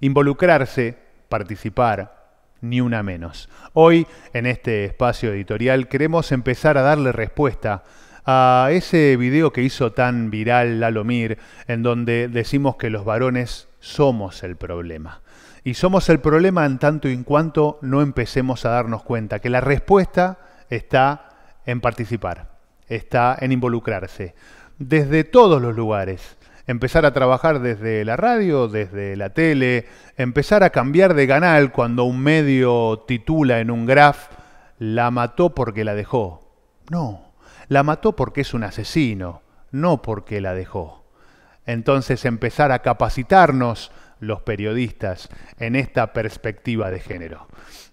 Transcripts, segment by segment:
Involucrarse, participar, ni una menos. Hoy, en este espacio editorial, queremos empezar a darle respuesta a ese video que hizo tan viral Lalomir, en donde decimos que los varones somos el problema. Y somos el problema en tanto y en cuanto no empecemos a darnos cuenta que la respuesta está en participar, está en involucrarse, desde todos los lugares, empezar a trabajar desde la radio, desde la tele, empezar a cambiar de canal cuando un medio titula en un graf la mató porque la dejó. No, la mató porque es un asesino, no porque la dejó. Entonces empezar a capacitarnos los periodistas en esta perspectiva de género.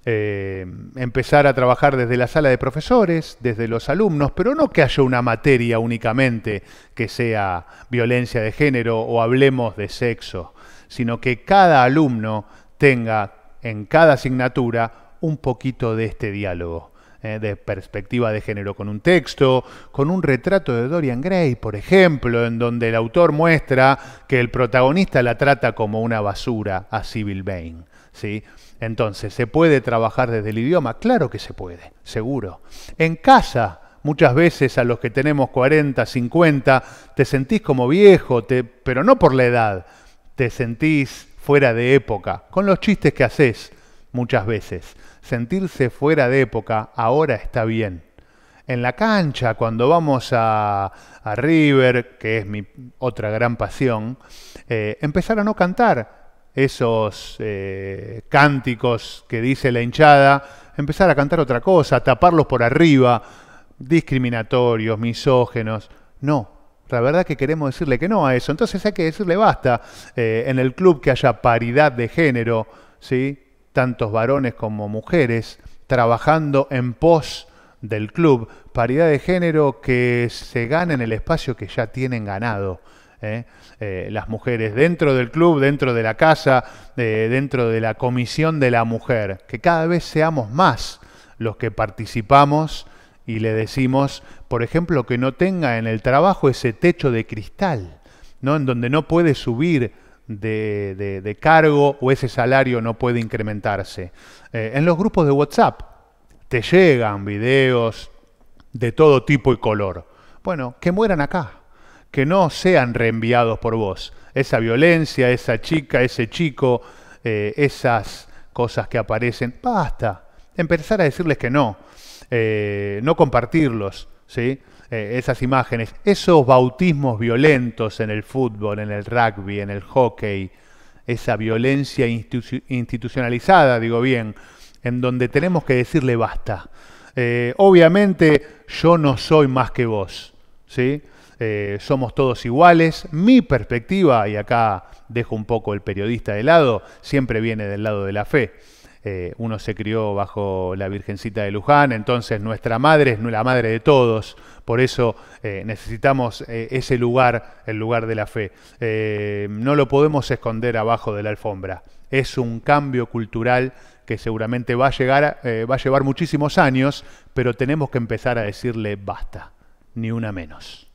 Eh, empezar a trabajar desde la sala de profesores, desde los alumnos, pero no que haya una materia únicamente que sea violencia de género o hablemos de sexo, sino que cada alumno tenga en cada asignatura un poquito de este diálogo. Eh, de perspectiva de género, con un texto, con un retrato de Dorian Gray, por ejemplo, en donde el autor muestra que el protagonista la trata como una basura a Civil Bain. ¿sí? Entonces, ¿se puede trabajar desde el idioma? Claro que se puede, seguro. En casa, muchas veces a los que tenemos 40, 50, te sentís como viejo, te, pero no por la edad, te sentís fuera de época, con los chistes que haces, muchas veces. Sentirse fuera de época ahora está bien. En la cancha, cuando vamos a, River, que es mi otra gran pasión, eh, empezar a no cantar esos eh, cánticos que dice la hinchada, empezar a cantar otra cosa, taparlos por arriba, discriminatorios, misógenos. No, la verdad que queremos decirle que no a eso. Entonces hay que decirle basta. Eh, en el club que haya paridad de género, ¿sí? tantos varones como mujeres, trabajando en pos del club, paridad de género que se gana en el espacio que ya tienen ganado. ¿eh? Eh, las mujeres dentro del club, dentro de la casa, eh, dentro de la comisión de la mujer, que cada vez seamos más los que participamos y le decimos, por ejemplo, que no tenga en el trabajo ese techo de cristal, ¿no? en donde no puede subir de, cargo o ese salario no puede incrementarse. Eh, en los grupos de WhatsApp te llegan videos de todo tipo y color. Bueno, que mueran acá, que no sean reenviados por vos. Esa violencia, esa chica, ese chico, eh, esas cosas que aparecen, basta. Empezar a decirles que no, eh, no compartirlos, ¿sí? Eh, esas imágenes, esos bautismos violentos en el fútbol, en el rugby, en el hockey, esa violencia institucionalizada, digo bien, en donde tenemos que decirle basta. Eh, obviamente yo no soy más que vos, ¿sí? Eh, somos todos iguales. Mi perspectiva, y acá dejo un poco el periodista de lado, siempre viene del lado de la fe. uno se crió bajo la Virgencita de Luján, entonces nuestra madre es la madre de todos. Por eso eh, necesitamos eh, ese lugar, el lugar de la fe. Eh, no lo podemos esconder abajo de la alfombra. Es un cambio cultural que seguramente va a, llegar, va a llevar muchísimos años, pero tenemos que empezar a decirle basta, ni una menos.